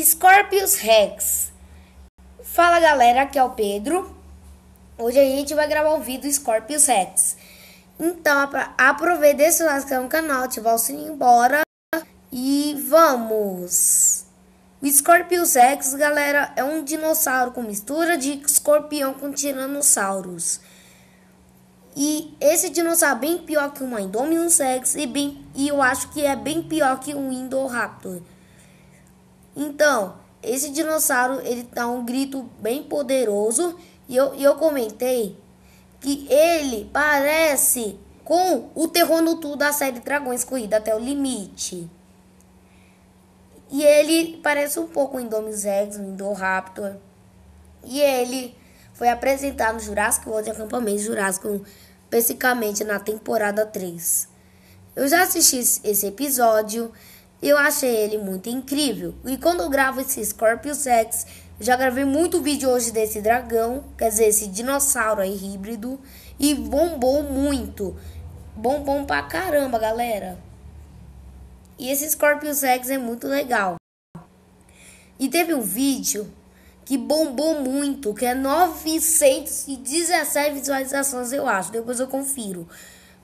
Scorpius Rex. Fala galera, aqui é o Pedro. Hoje a gente vai gravar o vídeo do Scorpius Rex. Então, aproveita se inscrever no canal, ativar o sininho, bora. E vamos! O Scorpius Rex, galera, é um dinossauro com mistura de escorpião com tiranossauros. E esse dinossauro é bem pior que o Indominus Rex e, bem, e eu acho que é bem pior que o Indoraptor. Então, esse dinossauro, ele tá um grito bem poderoso. E eu, eu comentei que ele parece com o terror tudo da série Dragões Corrida até o Limite. E ele parece um pouco o Indominus Rex, o Indoraptor. E ele foi apresentado no Jurassic World Acampamento Jurássico, especificamente na temporada 3. Eu já assisti esse episódio eu achei ele muito incrível. E quando eu gravo esse Scorpio Sex já gravei muito vídeo hoje desse dragão, quer dizer, esse dinossauro aí híbrido. E bombou muito. Bombom pra caramba, galera. E esse Scorpio Sex é muito legal. E teve um vídeo que bombou muito, que é 917 visualizações, eu acho. Depois eu confiro.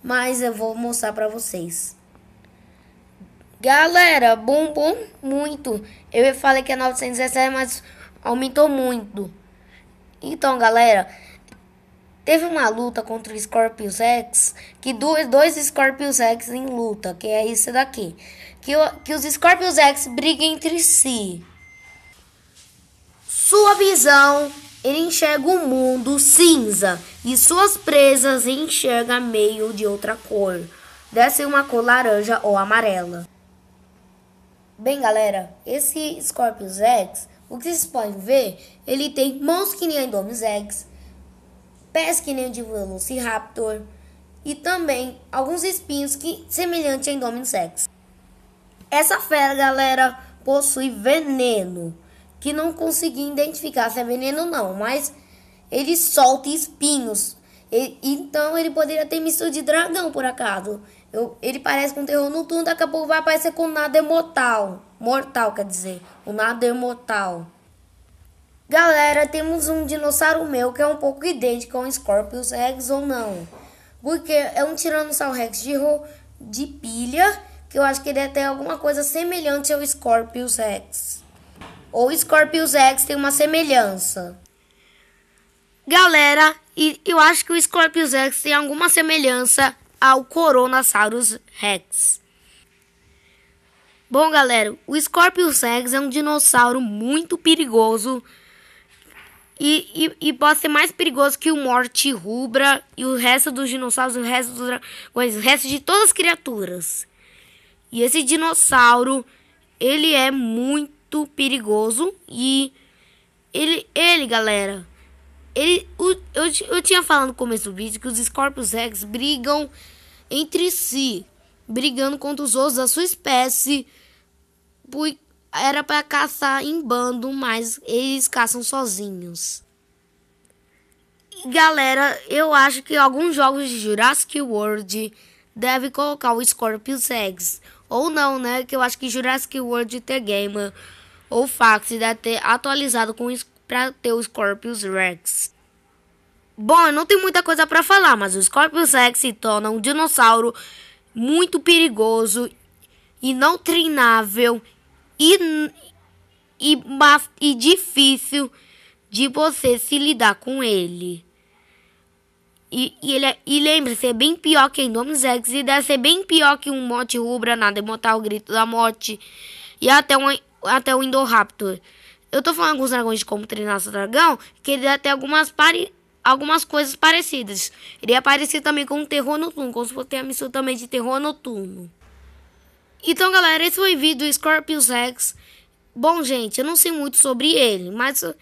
Mas eu vou mostrar pra vocês. Galera, bombou muito. Eu falei que é 917, mas aumentou muito. Então, galera, teve uma luta contra o Scorpius X, que dois, dois Scorpius X em luta, que é isso daqui. Que, que os Scorpius X brigam entre si. Sua visão, ele enxerga o um mundo cinza e suas presas enxerga meio de outra cor. Deve uma cor laranja ou amarela. Bem, galera, esse Scorpius X, o que vocês podem ver, ele tem mãos que nem a Indominus X, pés que nem o de Velociraptor e também alguns espinhos que semelhante a Indominus X. Essa fera, galera, possui veneno, que não consegui identificar se é veneno ou não, mas ele solta espinhos. então ele poderia ter mistura de dragão, por acaso. Eu, ele parece com um terror noturno, daqui a pouco vai aparecer com nada mortal. Mortal, quer dizer. O nada mortal. Galera, temos um dinossauro meu que é um pouco idêntico ao Scorpius Rex ou não. Porque é um Tiranossauro Rex de, de pilha, que eu acho que ele é tem alguma coisa semelhante ao Scorpius Rex. Ou Scorpius Rex tem uma semelhança. Galera, eu acho que o Scorpius Rex tem alguma semelhança ao Coronasaurus rex. Bom, galera, o Scorpius rex é um dinossauro muito perigoso e, e, e, pode ser mais perigoso que o Morte Rubra e o resto dos dinossauros, o resto dos dragões, o resto de todas as criaturas. E esse dinossauro, ele é muito perigoso e ele, ele, galera, ele, o, eu, eu tinha falado no começo do vídeo que os Scorpius Rex brigam entre si, brigando contra os outros da sua espécie. Porque era para caçar em bando, mas eles caçam sozinhos. Galera, eu acho que alguns jogos de Jurassic World devem colocar o Scorpius Rex. Ou não, né? Que eu acho que Jurassic World T-Gamer ou Fax deve ter atualizado com, para ter os Corpus Rex. Bom, não tem muita coisa para falar, mas os Corpus Rex se tornam um dinossauro muito perigoso e não treinável e, e, e difícil de você se lidar com ele. E, e, ele, é, e lembre-se, é bem pior que Indominus Rex e deve ser bem pior que um Monte Rubra, nada, montar o Grito da Morte e até, um, até o Indoraptor. Eu tô falando com os dragões de como treinar seu dragão, que ele até algumas pare... algumas coisas parecidas. Ele ia é parecer também com o terror noturno, como se fosse a missão também de terror noturno. Então, galera, esse foi o vídeo do Scorpius X. Bom, gente, eu não sei muito sobre ele, mas eu,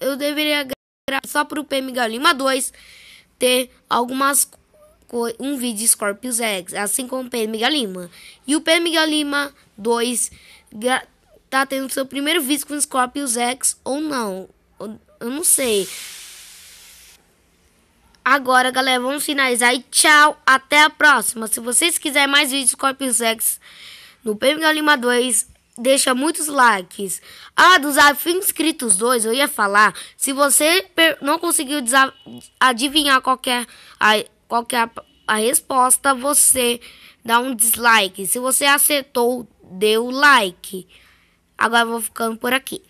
eu deveria gravar só pro PM Galima 2 ter algumas um vídeo de Scorpius X, assim como o PM Galima E o PM Galima 2 tá tendo seu primeiro vídeo com Scorpius X ou não. Eu não sei. Agora, galera, vamos finalizar e tchau, até a próxima. Se vocês quiserem mais vídeos Scorpius X no PMG Lima 2, deixa muitos likes. Ah, dos inscritos 2, eu ia falar. Se você não conseguiu adivinhar qualquer é a, qualquer é a resposta, você dá um dislike. Se você acertou, dê o like. Agora vou ficando por aqui.